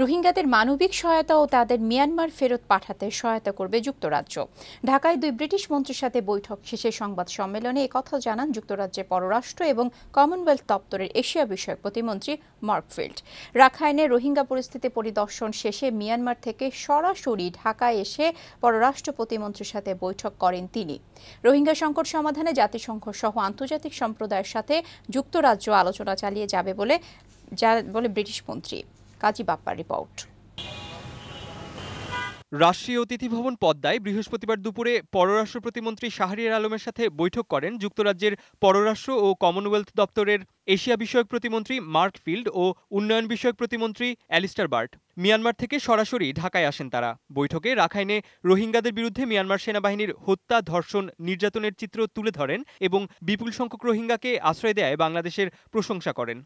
রোহিঙ্গাদের মানবিক সহায়তা ও তাদের মিয়ানমার ফেরত পাঠাতে সহায়তা করবে যুক্তরাজ্য ঢাকায় দুই ব্রিটিশ মন্ত্রীর সাথে বৈঠক শেষে সংবাদ সম্মেলনে একথা জানান যুক্তরাজ্যের পররাষ্ট্র এবং কমনওয়েলথ দপ্তরের এশিয়া বিষয়ক প্রতিমন্ত্রী মার্কফিল্ড রাখাইনে রোহিঙ্গা পরিস্থিতি পরিদর্শন শেষে মিয়ানমার থেকে সরাসরি ঢাকায় এসে পররাষ্ট্র প্রতিমন্ত্রীর সাথে বৈঠক করেন তিনি রোহিঙ্গা সংকট সমাধানে জাতিসংঘ সহ আন্তর্জাতিক সম্প্রদায়ের সাথে যুক্তরাজ্য আলোচনা চালিয়ে যাবে বলে বলে ব্রিটিশ মন্ত্রী কাজী বাপ্পার রিপোর্ট রাষ্ট্রীয় অতিথি ভবন পদ্মায় বৃহস্পতিবার দুপুরে পররাষ্ট্র প্রতিমন্ত্রী শাহরিয়ার আলমের সাথে বৈঠক করেন যুক্তরাজ্যের পররাষ্ট্র ও কমনওয়েলথ দপ্তরের এশিয়া বিষয়ক প্রতিমন্ত্রী মার্ক ফিল্ড ও উন্নয়ন বিষয়ক প্রতিমন্ত্রী অ্যালিস্টার বার্ট মিয়ানমার থেকে সরাসরি ঢাকায় আসেন তারা বৈঠকে রাখাইনে রোহিঙ্গাদের বিরুদ্ধে মিয়ানমার সেনাবাহিনীর হত্যা ধর্ষণ নির্যাতনের চিত্র তুলে ধরেন এবং বিপুল সংখ্যক রোহিঙ্গাকে আশ্রয় দেয় বাংলাদেশের প্রশংসা করেন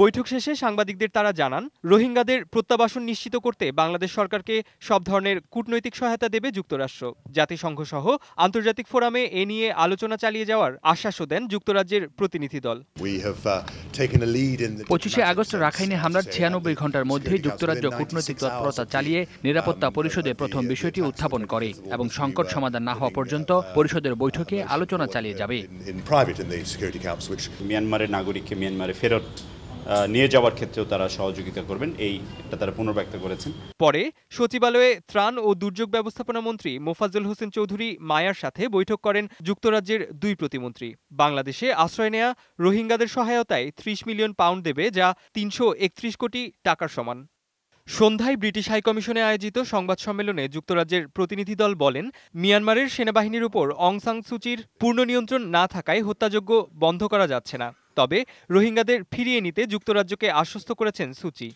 বৈঠক শেষে সাংবাদিকদের তারা জানান রোহিঙ্গাদের প্রত্যাবাসন নিশ্চিত করতে বাংলাদেশ সরকারকে সব ধরনের কূটনৈতিক সহায়তা দেবে যুক্তরাষ্ট্র জাতিসংঘ সহ আন্তর্জাতিক ফোরামে এ নিয়ে আলোচনা চালিয়ে যাওয়ার আশ্বাসও দেন যুক্তরাজ্যের প্রতিনিধি দল uh, পঁচিশে আগস্ট রাখাইনে হামলার ছিয়ানব্বই ঘন্টার মধ্যে যুক্তরাজ্য কূটনৈতিক তৎপরতা চালিয়ে um, নিরাপত্তা পরিষদে প্রথম বিষয়টি উত্থাপন করে এবং uh, সংকট সমাধান না হওয়া পর্যন্ত uh, পরিষদের বৈঠকে আলোচনা চালিয়ে যাবে মিয়ানমারের নাগরিককে মিয়ানমারে ফেরত নিয়ে যাওয়ার ক্ষেত্রেও তারা সহযোগিতা করবেন এটা তারা পুনর্ব্যক্ত করেছেন পরে সচিবালয়ে ত্রাণ ও দুর্যোগ ব্যবস্থাপনা মন্ত্রী মোফাজ্জল হোসেন চৌধুরী মায়ার সাথে বৈঠক করেন যুক্তরাজ্যের দুই প্রতিমন্ত্রী বাংলাদেশে আশ্রয় নেয়া রোহিঙ্গাদের সহায়তায় ত্রিশ মিলিয়ন পাউন্ড দেবে যা তিনশো কোটি টাকার সমান সন্ধ্যায় ব্রিটিশ হাইকমিশনে আয়োজিত সংবাদ সম্মেলনে যুক্তরাজ্যের প্রতিনিধি দল বলেন মিয়ানমারের সেনাবাহিনীর উপর অং সাং সুচির পূর্ণ নিয়ন্ত্রণ না থাকায় হত্যাযোগ্য বন্ধ করা যাচ্ছে না তবে রোহিঙ্গাদের ফিরিয়ে নিতে যুক্তরাজ্যকে আশ্বস্ত করেছেন সুচি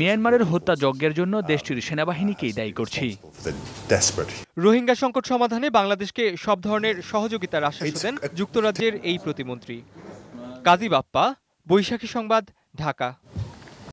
মিয়ানমারের যজ্ঞের জন্য দেশটির সেনাবাহিনীকেই দায়ী করছি রোহিঙ্গা সংকট সমাধানে বাংলাদেশকে সব ধরনের সহযোগিতার আশ্বাস দেন যুক্তরাজ্যের এই প্রতিমন্ত্রী কাজী বাপ্পা বৈশাখী সংবাদ ঢাকা